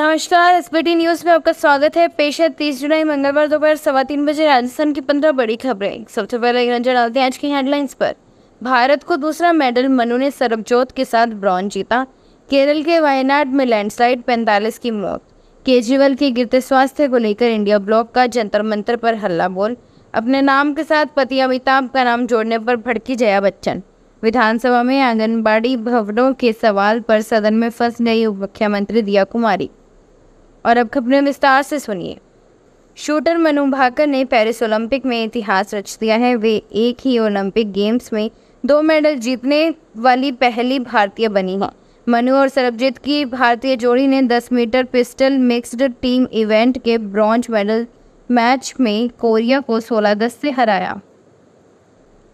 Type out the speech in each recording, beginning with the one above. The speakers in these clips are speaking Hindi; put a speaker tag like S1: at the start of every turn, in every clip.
S1: नमस्कार एसबीटी न्यूज में आपका स्वागत है पेश है तीस जुलाई मंगलवार दोपहर सवा तीन बजे राजस्थान की पंद्रह बड़ी खबरें सबसे पहले एक नजर डालते हैं आज की हेडलाइंस पर भारत को दूसरा मेडल मनु ने सरबजोत के साथ ब्रॉन्ज जीता केरल के वायनाड में लैंडस्लाइड पैंतालीस की मौत केजरीवाल के गिरते स्वास्थ्य को लेकर इंडिया ब्लॉक का जंतर मंत्र पर हल्ला बोल अपने नाम के साथ पति अमिताभ का नाम जोड़ने पर भड़की जया बच्चन विधानसभा में आंगनबाड़ी भवनों के सवाल पर सदन में फंस गई उप मुख्यमंत्री दिया कुमारी और अब खबरें विस्तार से सुनिए शूटर मनु भाकर ने पेरिस ओलंपिक में इतिहास रच दिया है वे एक ही ओलंपिक गेम्स में दो मेडल जीतने वाली पहली भारतीय बनी है मनु और सरबजीत की भारतीय जोड़ी ने 10 metre pistol mixed team event के ब्रॉन्ज मेडल मैच में कोरिया को 16-10 से हराया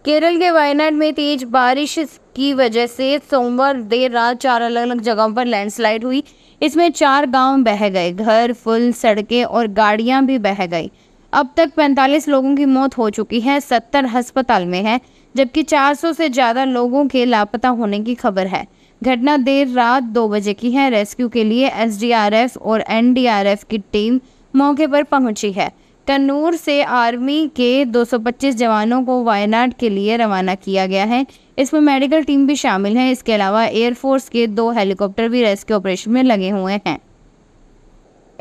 S1: केरल के वायनाड में तेज बारिश की वजह से सोमवार देर रात चार अलग अलग जगहों पर लैंडस्लाइड हुई इसमें चार गांव बह गए घर फुल सड़कें और गाड़ियां भी बह गई अब तक 45 लोगों की मौत हो चुकी है 70 अस्पताल में है जबकि 400 से ज़्यादा लोगों के लापता होने की खबर है घटना देर रात दो बजे की है रेस्क्यू के लिए एसडीआरएफ और एनडीआरएफ की टीम मौके पर पहुंची है तनूर से आर्मी के 225 जवानों को वायनाड के लिए रवाना किया गया है इसमें मेडिकल टीम भी शामिल है इसके अलावा एयरफोर्स के दो हेलीकॉप्टर भी रेस्क्यू ऑपरेशन में लगे हुए हैं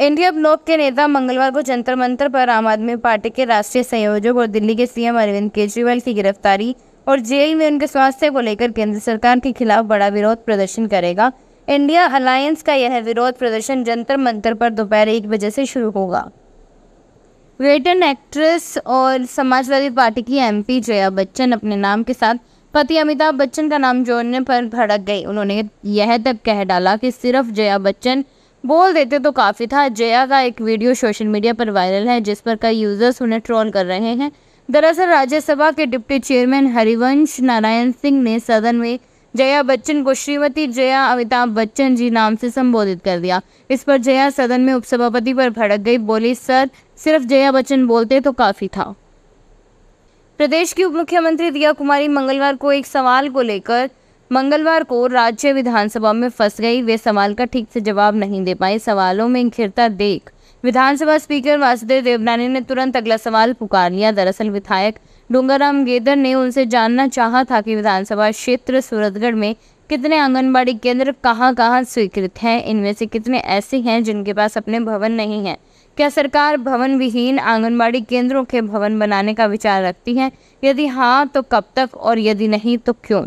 S1: इंडिया ब्लॉक के नेता मंगलवार को जंतर मंतर पर आम आदमी पार्टी के राष्ट्रीय संयोजक और दिल्ली के सीएम अरविंद केजरीवाल की गिरफ्तारी और जेल में उनके स्वास्थ्य को लेकर केंद्र सरकार के खिलाफ बड़ा विरोध प्रदर्शन करेगा इंडिया अलायंस का यह विरोध प्रदर्शन जंतर मंतर पर दोपहर एक बजे से शुरू होगा ब्रिटेन एक्ट्रेस और समाजवादी पार्टी की एमपी जया बच्चन अपने नाम के साथ पति अमिताभ बच्चन का नाम जोड़ने पर भड़क गई उन्होंने यह तक कह डाला कि सिर्फ जया बच्चन बोल देते तो काफ़ी था जया का एक वीडियो सोशल मीडिया पर वायरल है जिस पर कई यूजर्स उन्हें ट्रोल कर रहे हैं दरअसल राज्यसभा के डिप्टी चेयरमैन हरिवंश नारायण सिंह ने सदन में जया बच्चन को श्रीमती जया अमिताभ बच्चन जी नाम से संबोधित कर दिया इस पर जया सदन में उपसभापति पर भड़क गई बोली सर सिर्फ जया बच्चन बोलते तो काफ़ी था प्रदेश की उप मुख्यमंत्री दिया कुमारी मंगलवार को एक सवाल को लेकर मंगलवार को राज्य विधानसभा में फंस गई वे सवाल का ठीक से जवाब नहीं दे पाए सवालों में घिरता देख विधानसभा स्पीकर वासुदेव देवनानी ने तुरंत अगला सवाल पुकार लिया दरअसल विधायक डूंगाराम गेदर ने उनसे जानना चाहा था कि विधानसभा क्षेत्र सूरतगढ़ में कितने आंगनबाड़ी केंद्र कहाँ कहाँ स्वीकृत हैं इनमें से कितने ऐसे हैं जिनके पास अपने भवन नहीं हैं क्या सरकार भवन विहीन आंगनबाड़ी केंद्रों के भवन बनाने का विचार रखती है यदि हाँ तो कब तक और यदि नहीं तो क्यों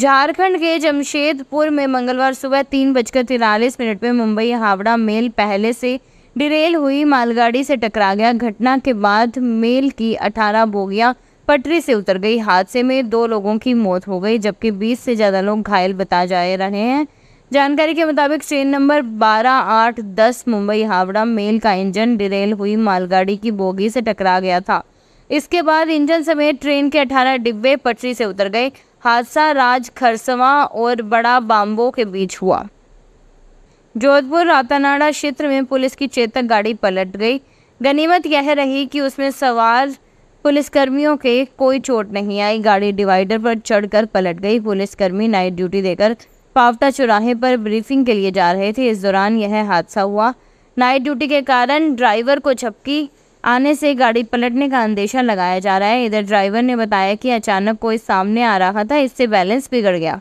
S1: झारखंड के जमशेदपुर में मंगलवार सुबह तीन बजकर तिरालीस मिनट में मुंबई हावड़ा मेल पहले से डिरेल हुई मालगाड़ी से टकरा गया घटना के बाद मेल की 18 बोगियां पटरी से उतर गई हादसे में दो लोगों की मौत हो गई जबकि 20 से ज़्यादा लोग घायल बताए जा रहे हैं जानकारी के मुताबिक ट्रेन नंबर बारह आठ दस मुंबई हावड़ा मेल का इंजन डिरेल हुई मालगाड़ी की बोगी से टकरा गया था इसके बाद इंजन समेत ट्रेन के 18 डिब्बे पटरी से उतर गए हादसा राज खरसवा और बड़ा बाम्बो के बीच हुआ जोधपुर रातानाड़ा क्षेत्र में पुलिस की चेतक गाड़ी पलट गई गनीमत यह रही कि उसमें सवार पुलिसकर्मियों के कोई चोट नहीं आई गाड़ी डिवाइडर पर चढ़कर पलट गई पुलिसकर्मी नाइट ड्यूटी देकर पावटा चौराहे पर ब्रीफिंग के लिए जा रहे थे इस दौरान यह हादसा हुआ नाइट ड्यूटी के कारण ड्राइवर को झपकी आने से गाड़ी पलटने का अंदेशा लगाया जा रहा है इधर ड्राइवर ने बताया कि अचानक कोई सामने आ रहा था इससे बैलेंस बिगड़ गया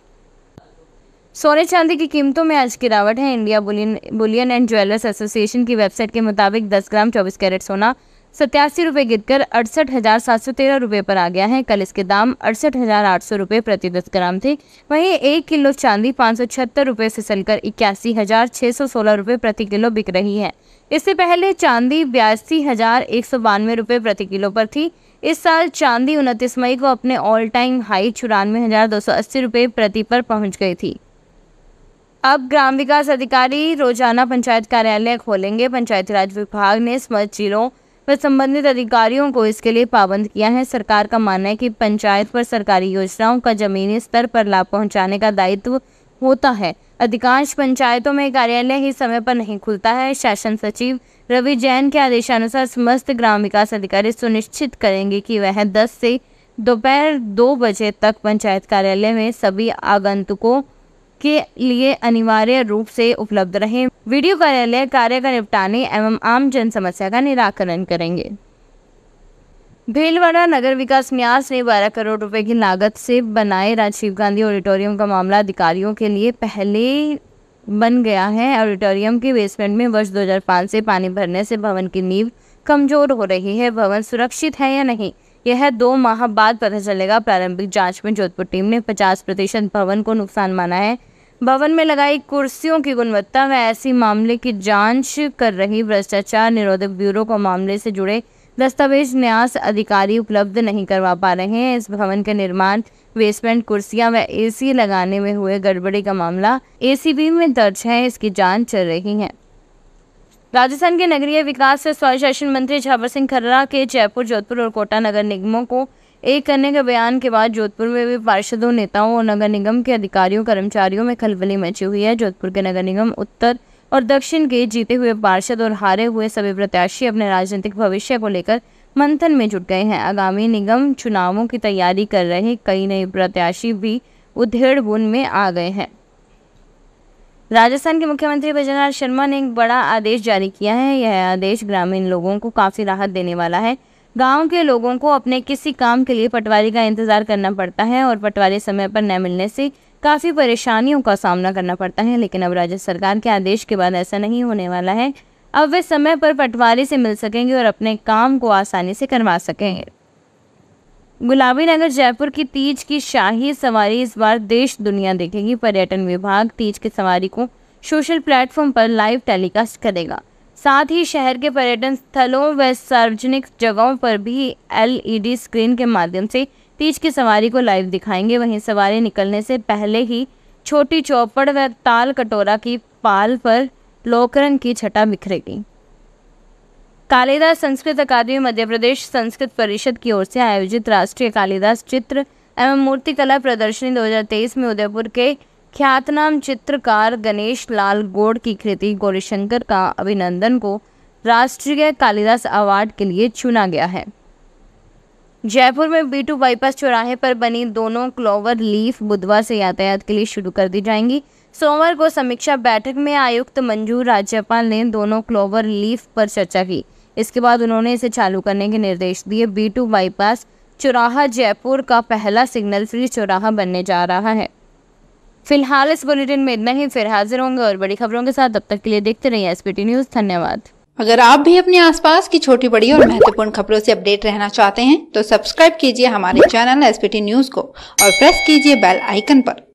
S1: सोने चांदी की कीमतों में आज गिरावट है India bullion bullion and jewellers association की वेबसाइट के मुताबिक 10 ग्राम 24 कैरेट सोना सत्यासी रुपये गिरकर अड़सठ हजार सात सौ तेरह रुपये पर आ गया है कल इसके दाम अड़सठ हजार आठ सौ रुपये प्रति दस ग्राम थे वहीं एक किलो चांदी पाँच सौ छहत्तर रुपये से सलकर इक्यासी हजार छः सौ सोलह रुपये प्रति किलो बिक रही है इससे पहले चांदी बयासी हजार एक सौ बानवे रुपये प्रति किलो पर थी इस साल चांदी उनतीस मई को अपने ऑल टाइम हाई चौरानवे हजार दो सौ अस्सी रुपये प्रति पर पहुँच गई थी अब ग्राम विकास अधिकारी रोजाना पंचायत कार्यालय खोलेंगे पंचायती राज विभाग ने स्मृत जिलों पर संबंधित अधिकारियों को इसके लिए पाबंद किया है सरकार का मानना है कि पंचायत पर सरकारी योजनाओं का जमीनी स्तर पर लाभ पहुंचाने का दायित्व होता है अधिकांश पंचायतों में कार्यालय ही समय पर नहीं खुलता है शासन सचिव रवि जैन के आदेशानुसार समस्त ग्राम विकास अधिकारी सुनिश्चित करेंगे कि वह दस से दोपहर दो बजे तक पंचायत कार्यालय में सभी आगंतुकों के लिए अनिवार्य रूप से उपलब्ध रहे वीडियो कार्यालय कार्य का निपटाने एवं आम जन समस्या का निराकरण करेंगे भीलवाड़ा नगर विकास न्यास ने 12 करोड़ रुपए की लागत से बनाए राजीव गांधी ऑडिटोरियम का मामला अधिकारियों के लिए पहले बन गया है ऑडिटोरियम के बेसमेंट में वर्ष 2005 से पानी भरने से भवन की नींव कमजोर हो रही है भवन सुरक्षित है या नहीं यह दो माह बाद पता चलेगा प्रारंभिक जांच में जोधपुर टीम ने 50 प्रतिशत भवन को नुकसान माना है भवन में लगाई कुर्सियों की गुणवत्ता व ऐसी मामले की जांच कर रही भ्रष्टाचार निरोधक ब्यूरो को मामले से जुड़े दस्तावेज न्यास अधिकारी उपलब्ध नहीं करवा पा रहे हैं इस भवन के निर्माण बेसमेंट कुर्सियां व एसी लगाने में हुए गड़बड़ी का मामला एसीबी में दर्ज है इसकी जांच चल रही है राजस्थान के नगरीय विकास व शासन मंत्री झावर सिंह खर्रा के जयपुर जोधपुर और कोटा नगर निगमों को एक अन्य के बयान के बाद जोधपुर में भी पार्षदों नेताओं और नगर निगम के अधिकारियों कर्मचारियों में खलबली मची हुई है जोधपुर के नगर निगम उत्तर और दक्षिण के जीते हुए पार्षद और हारे हुए सभी प्रत्याशी अपने राजनीतिक भविष्य को लेकर मंथन में जुट गए हैं आगामी निगम चुनावों की तैयारी कर रहे कई नए प्रत्याशी भी उधेड़ बुन में आ गए हैं राजस्थान के मुख्यमंत्री भजनलाल शर्मा ने एक बड़ा आदेश जारी किया है यह आदेश ग्रामीण लोगों को काफ़ी राहत देने वाला है गांव के लोगों को अपने किसी काम के लिए पटवारी का इंतज़ार करना पड़ता है और पटवारी समय पर न मिलने से काफ़ी परेशानियों का सामना करना पड़ता है लेकिन अब राज्य सरकार के आदेश के बाद ऐसा नहीं होने वाला है अब वे समय पर पटवारी से मिल सकेंगे और अपने काम को आसानी से करवा सकेंगे गुलाबी नगर जयपुर की तीज की शाही सवारी इस बार देश दुनिया देखेगी पर्यटन विभाग तीज की सवारी को सोशल प्लेटफॉर्म पर लाइव टेलीकास्ट करेगा साथ ही शहर के पर्यटन स्थलों व सार्वजनिक जगहों पर भी एलईडी स्क्रीन के माध्यम से तीज की सवारी को लाइव दिखाएंगे वहीं सवारी निकलने से पहले ही छोटी चौपड़ व ताल कटोरा की पाल पर लोकरन की छटा बिखरेगी कालिदास संस्कृत अकादमी मध्य प्रदेश संस्कृत परिषद की ओर से आयोजित राष्ट्रीय कालिदास चित्र एवं मूर्तिकला प्रदर्शनी 2023 में उदयपुर के ख्यातनाम चित्रकार गणेश लाल गोड़ की कृति गौरीशंकर का अभिनंदन को राष्ट्रीय कालिदास अवार्ड के लिए चुना गया है जयपुर में बी टू बाईपास चौराहे पर बनी दोनों क्लोवर लीफ बुधवार से यातायात के लिए शुरू कर दी जाएंगी सोमवार को समीक्षा बैठक में आयुक्त मंजूर राज्यपाल ने दोनों क्लोवर लीफ पर चर्चा की इसके बाद उन्होंने इसे चालू करने के निर्देश दिए बी टू बाईपास चौराहा जयपुर का पहला सिग्नल फ्री चौराहा बनने जा रहा है फिलहाल इस बुलेटिन में इतना ही फिर हाजिर होंगे और बड़ी खबरों के साथ अब तक के लिए देखते रहिए एसपीटी न्यूज धन्यवाद अगर आप भी अपने आसपास की छोटी बड़ी और महत्वपूर्ण खबरों से अपडेट रहना चाहते हैं तो सब्सक्राइब कीजिए हमारे चैनल एसपीटी न्यूज को और प्रेस कीजिए बेल आइकन आरोप